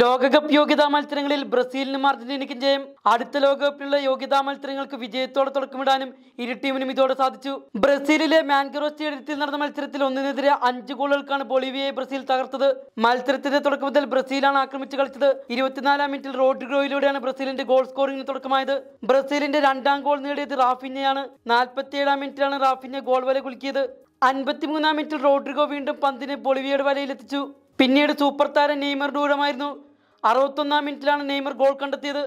ലോകകപ്പ് യോഗ്യതാ മത്സരങ്ങളിൽ ബ്രസീലിനും അർജന്റീനയ്ക്കും ജയം അടുത്ത ലോകകപ്പിലുള്ള യോഗ്യതാ മത്സരങ്ങൾക്ക് വിജയത്തോടെ തുടക്കമിടാനും ഇരു ടീമിനും ഇതോടെ സാധിച്ചു ബ്രസീലിലെ മാൻഗറോ സ്റ്റേഡിയത്തിൽ നടന്ന മത്സരത്തിൽ ഒന്നിനെതിരെ അഞ്ച് ഗോളുകൾക്കാണ് ബൊളീവിയയെ ബ്രസീൽ തകർത്തത് മത്സരത്തിന്റെ തുടക്കം മുതൽ ബ്രസീലാണ് ആക്രമിച്ച് കളിച്ചത് ഇരുപത്തിനാലാം മിനിറ്റിൽ റോഡ്രിഗോയിലൂടെയാണ് ബ്രസീലിന്റെ ഗോൾ സ്കോറിംഗിന് തുടക്കമായത് ബ്രസീലിന്റെ രണ്ടാം ഗോൾ നേടിയത് റാഫിഞ്ഞയാണ് നാൽപ്പത്തിയേഴാം മിനിറ്റിലാണ് റാഫിഞ്ഞ ഗോൾ വല കുലുക്കിയത് അൻപത്തിമൂന്നാം മിനിറ്റിൽ റോഡ്രിഗോ വീണ്ടും പന്തിനെ ബൊളിവിയയുടെ വലയിലെത്തിച്ചു പിന്നീട് സൂപ്പർ താരം നെയ്മറുടെ ഊഴമായിരുന്നു അറുപത്തൊന്നാം മിനിറ്റിലാണ് നെയ്മർ ഗോൾ കണ്ടെത്തിയത്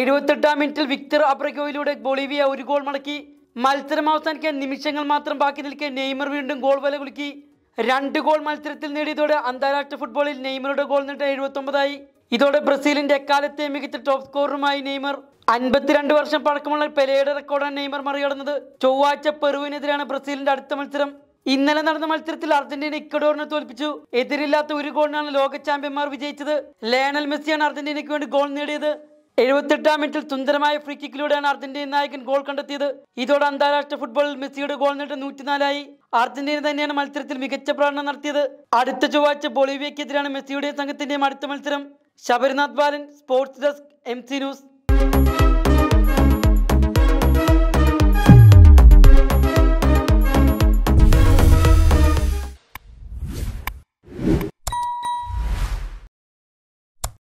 എഴുപത്തെട്ടാം മിനിറ്റിൽ വിക്ടർ അബ്രഗോയിലൂടെ ബൊളീവിയ ഒരു ഗോൾ മടക്കി മത്സരം അവസാനിക്കാൻ നിമിഷങ്ങൾ മാത്രം ബാക്കി നിൽക്കെ നെയ്മർ വീണ്ടും ഗോൾ വില കുലുക്കി രണ്ട് ഗോൾ മത്സരത്തിൽ നേടിയതോടെ അന്താരാഷ്ട്ര ഫുട്ബോളിൽ നെയ്മറുടെ ഗോൾ നേട്ടം എഴുപത്തൊമ്പതായി ഇതോടെ ബ്രസീലിന്റെ എക്കാലത്തെ മികച്ച ടോപ്പ് സ്കോററുമായി നെയ്മർ അൻപത്തിരണ്ട് വർഷം പഴക്കമുള്ള പെലയുടെ റെക്കോർഡാണ് നെയ്മർ മറികടന്നത് ചൊവ്വാഴ്ച പെറുവിനെതിരാണ് ബ്രസീലിന്റെ അടുത്ത മത്സരം ഇന്നലെ നടന്ന മത്സരത്തിൽ അർജന്റീന ഇക്വഡോറിനെ തോൽപ്പിച്ചു എതിരില്ലാത്ത ഒരു ഗോളിനാണ് ലോക ചാമ്പ്യന്മാർ വിജയിച്ചത് ലയണൽ മെസ്സിയാണ് അർജന്റീനയ്ക്ക് വേണ്ടി ഗോൾ നേടിയത് എഴുപത്തെട്ടാം മിനിറ്റിൽ സുന്ദരമായ ഫ്രീ കിക്കിലൂടെയാണ് അർജന്റീന നായകൻ ഗോൾ കണ്ടെത്തിയത് ഇതോടെ അന്താരാഷ്ട്ര ഫുട്ബോളിൽ മെസ്സിയുടെ ഗോൾ നേട്ടം നൂറ്റിനാലായി അർജന്റീന തന്നെയാണ് മത്സരത്തിൽ മികച്ച പ്രകടനം നടത്തിയത് അടുത്ത ചൊവ്വാഴ്ച ബൊളീവിയക്കെതിരാണ് മെസ്സിയുടെ സംഘത്തിന്റെയും അടുത്ത മത്സരം Sabarinath Balan sports desk M C news